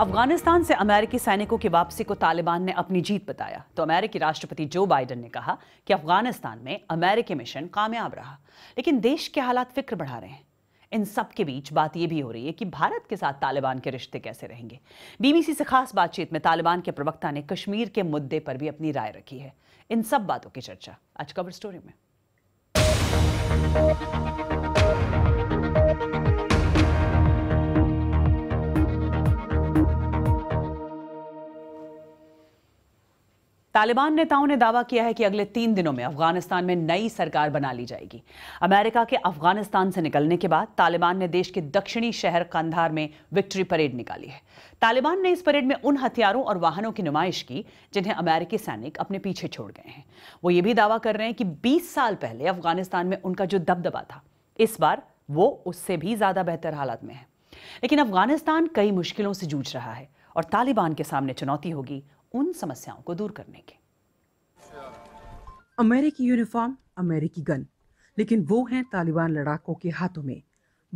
अफगानिस्तान से अमेरिकी सैनिकों की वापसी को तालिबान ने अपनी जीत बताया तो अमेरिकी राष्ट्रपति जो बाइडन ने कहा कि अफगानिस्तान में अमेरिकी मिशन कामयाब रहा लेकिन देश के हालात फिक्र बढ़ा रहे हैं इन सब के बीच बात यह भी हो रही है कि भारत के साथ तालिबान के रिश्ते कैसे रहेंगे बीबीसी से खास बातचीत में तालिबान के प्रवक्ता ने कश्मीर के मुद्दे पर भी अपनी राय रखी है इन सब बातों की चर्चा आज कवर स्टोरी में तालिबान नेताओं ने दावा किया है कि अगले तीन दिनों में अफगानिस्तान में नई सरकार बना ली जाएगी अमेरिका के अफगानिस्तान से निकलने के बाद तालिबान ने देश के दक्षिणी शहर कंधार में विक्ट्री परेड निकाली है तालिबान ने इस परेड में उन हथियारों और वाहनों की नुमाइश की जिन्हें अमेरिकी सैनिक अपने पीछे छोड़ गए हैं वो ये भी दावा कर रहे हैं कि बीस साल पहले अफगानिस्तान में उनका जो दबदबा था इस बार वो उससे भी ज्यादा बेहतर हालत में है लेकिन अफगानिस्तान कई मुश्किलों से जूझ रहा है और तालिबान के सामने चुनौती होगी उन समस्याओं को दूर करने के अमेरिकी यूनिफॉर्म अमेरिकी गन लेकिन वो है तालिबान लड़ाकों के हाथों में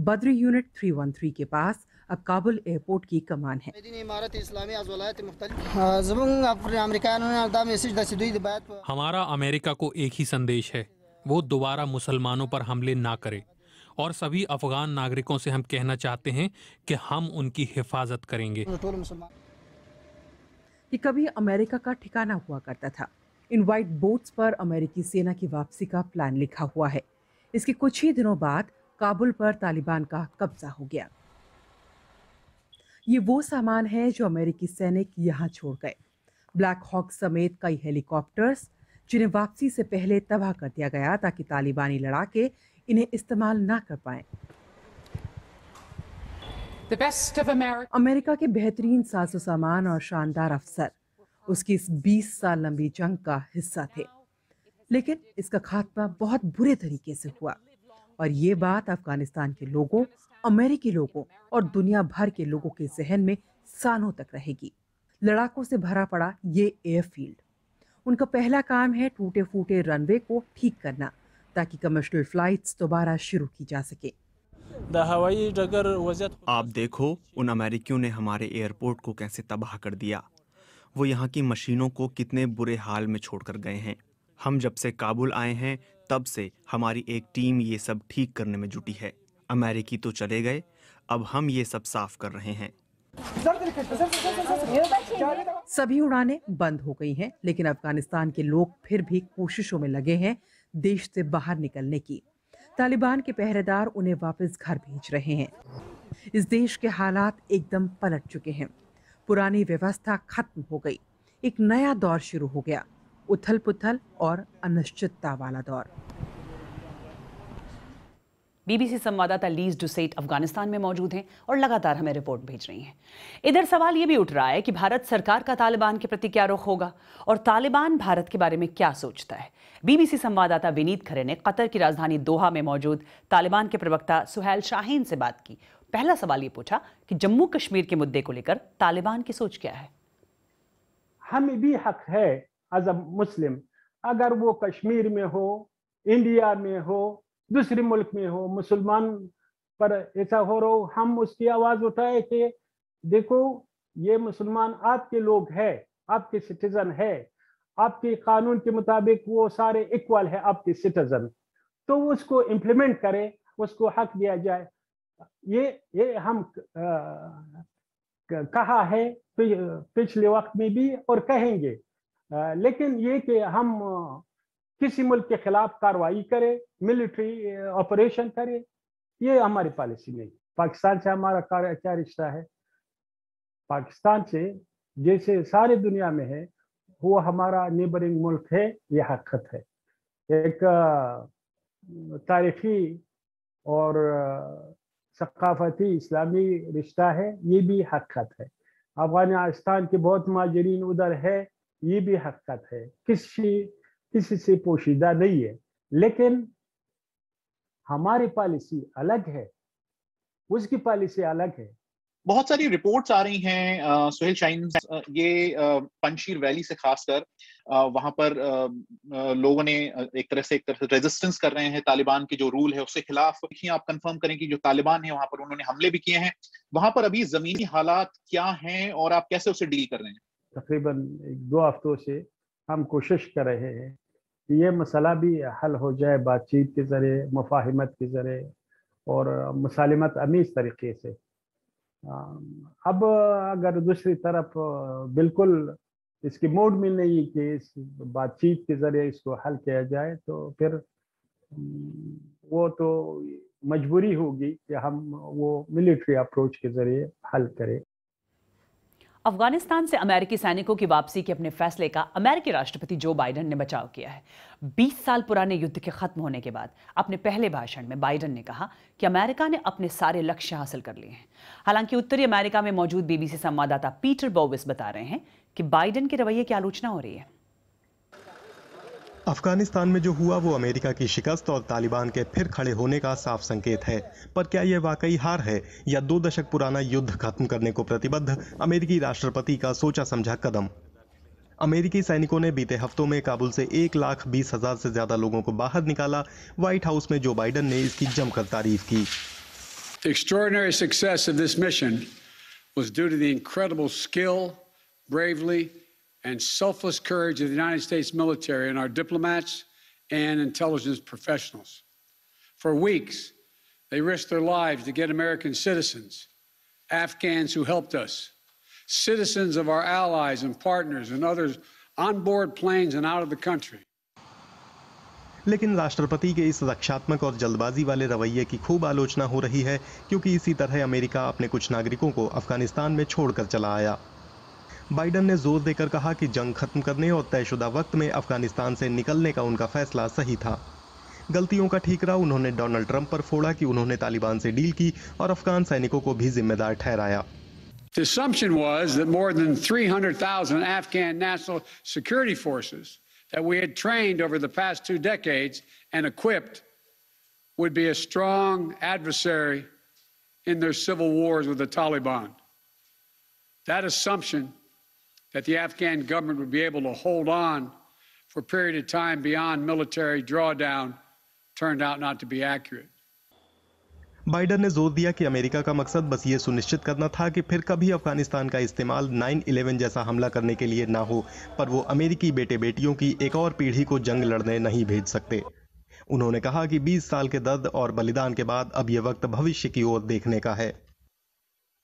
बद्री यूनिट 313 के पास अब काबुल एयरपोर्ट की कमान है हमारा अमेरिका को एक ही संदेश है वो दोबारा मुसलमानों पर हमले ना करे और सभी अफगान नागरिकों से हम कहना चाहते हैं कि हम उनकी हिफाजत करेंगे कि कभी अमेरिका का ठिकाना हुआ करता था इन वाइट बोट्स पर अमेरिकी सेना की वापसी का प्लान लिखा हुआ है इसके कुछ ही दिनों बाद काबुल पर तालिबान का कब्जा हो गया ये वो सामान है जो अमेरिकी सैनिक यहाँ छोड़ गए ब्लैक हॉक समेत कई हेलीकॉप्टर्स जिन्हें वापसी से पहले तबाह कर दिया गया ताकि तालिबानी लड़ाके इन्हें इस्तेमाल ना कर पाएं अमेरिका के बेहतरीन साजो सामान और शानदार अफसर उसकी इस बीस साल लंबी जंग का हिस्सा थे लेकिन इसका खात्मा बहुत बुरे तरीके से हुआ और ये बात अफगानिस्तान के लोगों अमेरिकी लोगों और दुनिया भर के लोगों के जहन में सालों तक रहेगी लड़ाकों से भरा पड़ा ये एयरफील्ड उनका पहला काम है टूटे फूटे रनवे को ठीक करना ताकि कमर्शियल फ्लाइट्स दोबारा शुरू की जा सके हवाई डगर वजह आप देखो उन अमेरिकियों ने हमारे एयरपोर्ट को कैसे तबाह कर दिया वो यहाँ की मशीनों को कितने बुरे हाल में छोड़कर गए हैं हम जब से काबुल आए हैं तब से हमारी एक टीम ये सब ठीक करने में जुटी है अमेरिकी तो चले गए अब हम ये सब साफ कर रहे हैं सभी उड़ाने बंद हो गई हैं लेकिन अफगानिस्तान के लोग फिर भी कोशिशों में लगे हैं देश से बाहर निकलने की तालिबान के पहरेदार उन्हें वापस घर भेज रहे हैं इस देश के हालात एकदम पलट चुके हैं पुरानी व्यवस्था खत्म हो गई एक नया दौर शुरू हो गया उथल पुथल और अनिश्चितता वाला दौर बीबीसी संवाददाता लीज डुसेट अफगानिस्तान में मौजूद हैं और लगातार हमें रिपोर्ट भेज रही हैं इधर सवाल ये भी उठ रहा है कि भारत सरकार का तालिबान के प्रति क्या रुख होगा और तालिबान भारत के बारे में क्या सोचता है बीबीसी संवाददाता विनीत खरे ने कतर की राजधानी दोहा में मौजूद तालिबान के प्रवक्ता सुहैल शाहीन से बात की पहला सवाल ये पूछा कि जम्मू कश्मीर के मुद्दे को लेकर तालिबान की सोच क्या है हमें भी हक है एज अ मुस्लिम अगर वो कश्मीर में हो इंडिया में हो दूसरे मुल्क में हो मुसलमान पर ऐसा हो रहा हो हम उसकी आवाज उठाए कि देखो ये मुसलमान आपके लोग है आपके सिटीजन है आपके कानून के मुताबिक वो सारे इक्वल है आपके सिटीजन तो उसको इम्प्लीमेंट करें उसको हक दिया जाए ये ये हम आ, कहा है पिछले वक्त में भी और कहेंगे आ, लेकिन ये कि हम किसी मुल्क के खिलाफ कार्रवाई करे मिलिट्री ऑपरेशन uh, करे ये हमारी पॉलिसी नहीं पाकिस्तान से हमारा क्या रिश्ता है पाकिस्तान से जैसे सारे दुनिया में है वो हमारा नेबरिंग मुल्क है ये हकत है एक uh, तारीखी और uh, सकाफती इस्लामी रिश्ता है ये भी हकत है अफगानिस्तान के बहुत माजरीन उधर है ये भी हकत है किसी इससे पोशीदा नहीं है लेकिन हमारी पॉलिसी अलग है उसकी पॉलिसी अलग है बहुत सारी रिपोर्ट्स आ रही हैं सुहेल शाइन ये पंशीर वैली से खासकर वहां पर लोगों ने एक तरह से एक तरह से रेजिस्टेंस कर रहे हैं तालिबान के जो रूल है उसके खिलाफ देखिए आप कंफर्म करें कि जो तालिबान है वहां पर उन्होंने हमले भी किए हैं वहां पर अभी जमीनी हालात क्या हैं और आप कैसे उसे डील कर रहे हैं तकरीबन दो हफ्तों से हम कोशिश कर रहे हैं ये मसला भी हल हो जाए बातचीत के ज़रिए मुफाहमत के ज़रिए और मसालमत अमीज़ तरीके से अब अगर दूसरी तरफ बिल्कुल इसकी मूड मिल नहीं कि इस बातचीत के ज़रिए इसको हल किया जाए तो फिर वो तो मजबूरी होगी कि हम वो मिलिट्री अप्रोच के ज़रिए हल करें अफगानिस्तान से अमेरिकी सैनिकों की वापसी के अपने फैसले का अमेरिकी राष्ट्रपति जो बाइडन ने बचाव किया है 20 साल पुराने युद्ध के खत्म होने के बाद अपने पहले भाषण में बाइडन ने कहा कि अमेरिका ने अपने सारे लक्ष्य हासिल कर लिए हैं हालांकि उत्तरी अमेरिका में मौजूद बीबीसी संवाददाता पीटर बोविस बता रहे हैं कि बाइडन के रवैये की आलोचना हो रही है अफगानिस्तान में जो हुआ वो अमेरिका की शिकस्त और तालिबान के फिर खड़े होने का साफ संकेत है पर क्या यह वाकई हार है या दो दशक पुराना युद्ध खत्म करने को प्रतिबद्ध अमेरिकी राष्ट्रपति का सोचा समझा कदम अमेरिकी सैनिकों ने बीते हफ्तों में काबुल से एक लाख बीस हजार से ज्यादा लोगों को बाहर निकाला व्हाइट हाउस में जो बाइडन ने इसकी जमकर तारीफ की extraordinary success of this mission was due to the incredible skill, bravery, and selfless courage of the United States military and our diplomats and intelligence professionals. For weeks, they risked their lives to get American citizens, Afghans who helped us, citizens of our allies and partners and others on board planes and out of the country. लेकिन राष्ट्रपति के इस रक्षात्मक और जल्दबाजी वाले रवैये की खूब आलोचना हो रही है क्योंकि इसी तरह अमेरिका अपने कुछ नागरिकों को अफगानिस्तान में छोड़कर चला आया बाइडन ने जोर देकर कहा कि जंग खत्म करने और तयशुदा वक्त में अफगानिस्तान से निकलने का उनका फैसला सही था गलतियों का ठीकरा उन्होंने डोनाल्ड ट्रंप पर फोड़ा कि उन्होंने तालिबान से डील की और अफगान सैनिकों को भी जिम्मेदार ठहराया The assumption was that more than 300,000 Afghan national security forces that we had trained over the past two decades and equipped would be a strong adversary in their civil wars with the Taliban. That assumption that the Afghan government would be able to hold on for a period of time beyond military drawdown turned out not to be accurate. Biden ने जोर दिया कि America का मकसद बस ये सुनिश्चित करना था कि फिर कभी अफगानिस्तान का इस्तेमाल 9/11 जैसा हमला करने के लिए ना हो पर वो अमेरिकी बेटे बेटियों की एक और पीढ़ी को जंग लड़ने नहीं भेज सकते उन्होंने कहा कि 20 साल के दर्द और बलिदान के बाद अब ये वक्त भविष्य की ओर देखने का है